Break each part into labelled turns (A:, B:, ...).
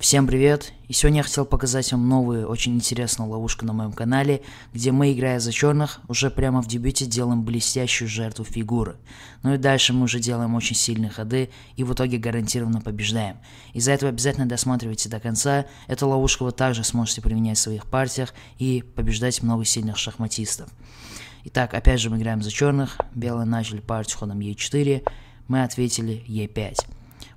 A: Всем привет! И сегодня я хотел показать вам новую, очень интересную ловушку на моем канале, где мы, играя за черных, уже прямо в дебюте делаем блестящую жертву фигуры. Ну и дальше мы уже делаем очень сильные ходы и в итоге гарантированно побеждаем. Из-за этого обязательно досматривайте до конца, эту ловушку вы также сможете применять в своих партиях и побеждать много сильных шахматистов. Итак, опять же мы играем за черных, белые начали партию ходом Е4, мы ответили Е5.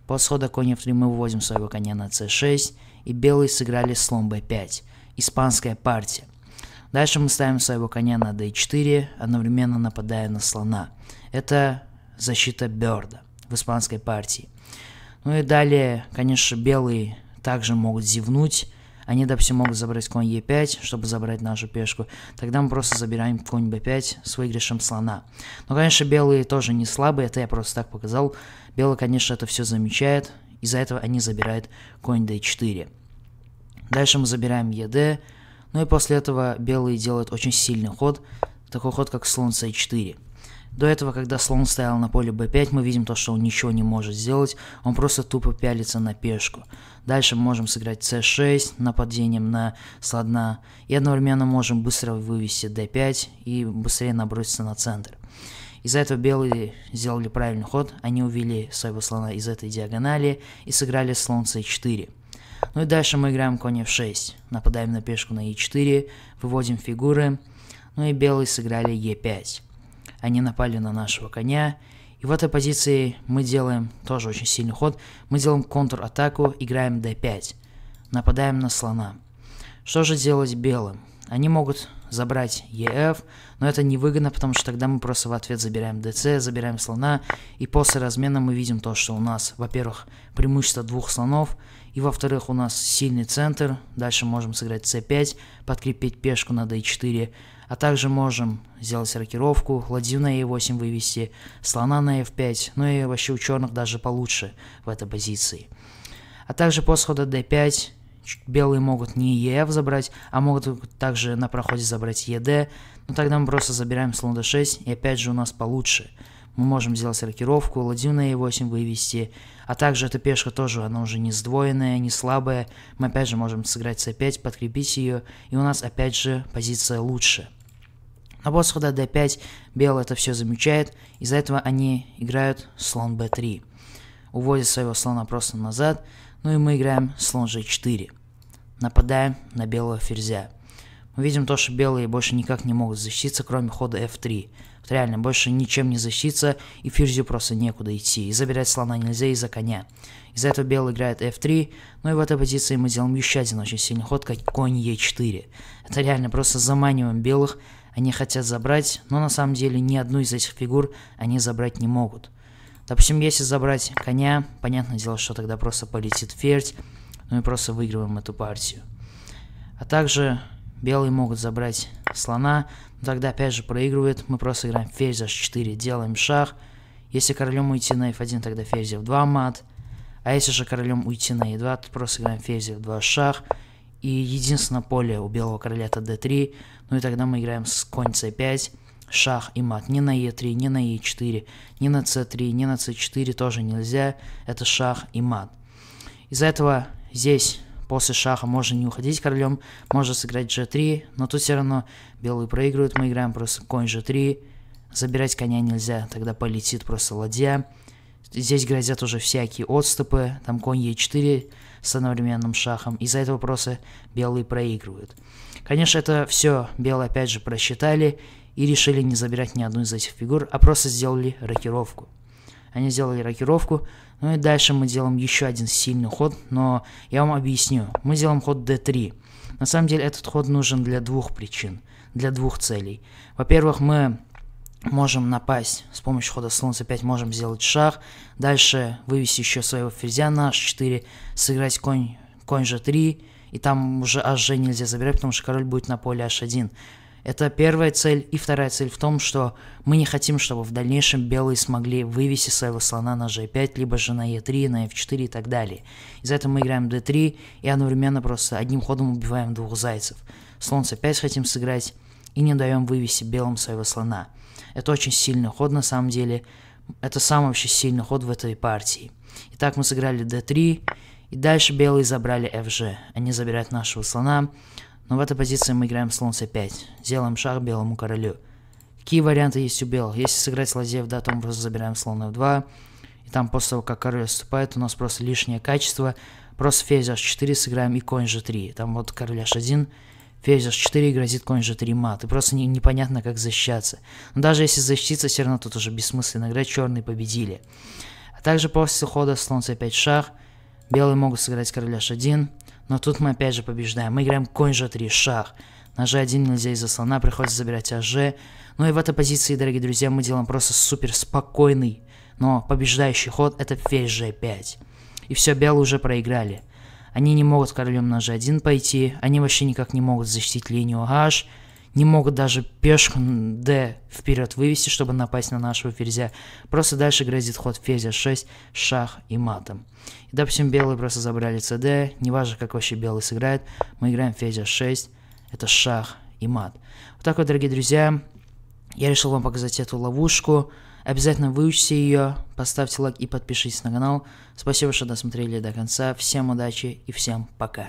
A: После хода коня f3 мы выводим своего коня на c6, и белые сыграли слон b5. Испанская партия. Дальше мы ставим своего коня на d4, одновременно нападая на слона. Это защита Берда в испанской партии. Ну и далее, конечно, белые также могут зевнуть, они, допустим, могут забрать конь e5, чтобы забрать нашу пешку. Тогда мы просто забираем конь b5 с выигрышем слона. Но, конечно, белые тоже не слабые, это я просто так показал. Белые, конечно, это все замечают. Из-за этого они забирают конь d4. Дальше мы забираем ед. Ну и после этого белые делают очень сильный ход. Такой ход, как слон c4. До этого, когда слон стоял на поле b5, мы видим то, что он ничего не может сделать, он просто тупо пялится на пешку. Дальше мы можем сыграть c6 нападением на слона, и одновременно можем быстро вывести d5 и быстрее наброситься на центр. Из-за этого белые сделали правильный ход, они увели своего слона из этой диагонали и сыграли слон c4. Ну и дальше мы играем конь f6, нападаем на пешку на e4, выводим фигуры, ну и белые сыграли e5 они напали на нашего коня, и в этой позиции мы делаем тоже очень сильный ход. Мы делаем контратаку, играем d5. Нападаем на слона. Что же делать белым? Они могут забрать ЕФ, но это невыгодно, потому что тогда мы просто в ответ забираем ДЦ, забираем слона, и после размена мы видим то, что у нас, во-первых, преимущество двух слонов, и во-вторых, у нас сильный центр, дальше можем сыграть c5, подкрепить пешку на d4, а также можем сделать рокировку, ладью на e8 вывести, слона на f5, ну и вообще у черных даже получше в этой позиции. А также после хода d5 белые могут не ЕФ забрать, а могут также на проходе забрать ЕД. Но ну, тогда мы просто забираем слон d6, и опять же у нас получше. Мы можем сделать рокировку, ладью на e8 вывести, а также эта пешка тоже, она уже не сдвоенная, не слабая. Мы опять же можем сыграть c5, подкрепить ее, и у нас опять же позиция лучше. На босхода d5 белый это все замечает, из-за этого они играют слон b3. Уводит своего слона просто назад, ну и мы играем слон g4. Нападаем на белого ферзя. Мы видим то, что белые больше никак не могут защититься, кроме хода f3. Вот реально, больше ничем не защититься, и ферзю просто некуда идти. И забирать слона нельзя из-за коня. Из-за этого белый играет f3, ну и в этой позиции мы делаем еще один очень сильный ход, как конь e4. Это реально просто заманиваем белых, они хотят забрать, но на самом деле ни одну из этих фигур они забрать не могут. Допустим, если забрать коня, понятное дело, что тогда просто полетит ферзь, но ну мы просто выигрываем эту партию. А также белые могут забрать слона, но ну тогда опять же проигрывает, мы просто играем ферзь h4, делаем шах. Если королем уйти на f1, тогда ферзь f2 мат. А если же королем уйти на e2, то просто играем ферзь f2 шах. И единственное поле у белого короля это d3, ну и тогда мы играем с конь c5, шах и мат. Ни на e3, ни на e4, ни на c3, ни на c4 тоже нельзя, это шах и мат. Из-за этого Здесь после шаха можно не уходить королем, можно сыграть g3, но тут все равно белые проигрывают, мы играем просто конь g3, забирать коня нельзя, тогда полетит просто ладья. Здесь грозят уже всякие отступы, там конь e4 с одновременным шахом, из-за этого просто белые проигрывают. Конечно, это все белые опять же просчитали и решили не забирать ни одну из этих фигур, а просто сделали рокировку. Они сделали рокировку. Ну и дальше мы делаем еще один сильный ход, но я вам объясню. Мы делаем ход d3. На самом деле этот ход нужен для двух причин, для двух целей. Во-первых, мы можем напасть с помощью хода c 5, можем сделать шаг, дальше вывести еще своего ферзя на h4, сыграть конь, конь g3, и там уже hg нельзя забирать, потому что король будет на поле h1. Это первая цель. И вторая цель в том, что мы не хотим, чтобы в дальнейшем белые смогли вывести своего слона на g5, либо же на e3, на f4 и так далее. Из-за этого мы играем d3 и одновременно просто одним ходом убиваем двух зайцев. Слон c5 хотим сыграть и не даем вывести белым своего слона. Это очень сильный ход на самом деле. Это самый вообще сильный ход в этой партии. Итак, мы сыграли d3, и дальше белые забрали fg. Они забирают нашего слона. Но в этой позиции мы играем слон c5. Делаем шаг белому королю. Какие варианты есть у белых? Если сыграть ладья f2, то мы просто забираем слон f2. И там после того, как король отступает, у нас просто лишнее качество. Просто ферзь h4 сыграем и конь g3. Там вот король h1, ферзь h4 и грозит конь g3 мат. И просто не, непонятно, как защищаться. Но даже если защититься, все равно тут уже бессмысленно играть. Черные победили. А также после хода слон c5 шах. Белые могут сыграть короля h1. Но тут мы опять же побеждаем. Мы играем конь g3, шах. На g1 нельзя из-за слона, приходится забирать АЖ. Ну и в этой позиции, дорогие друзья, мы делаем просто супер спокойный, но побеждающий ход это ферзь g5. И все, белые уже проиграли. Они не могут королем на g1 пойти, они вообще никак не могут защитить линию h не могут даже пешку d вперед вывести, чтобы напасть на нашего ферзя. Просто дальше грозит ход ферзя 6, шах и матом. И, допустим, белые просто забрали cd, неважно, как вообще белый сыграет, мы играем ферзя 6, это шах и мат. Вот так вот, дорогие друзья, я решил вам показать эту ловушку. Обязательно выучите ее, поставьте лайк и подпишитесь на канал. Спасибо, что досмотрели до конца. Всем удачи и всем пока.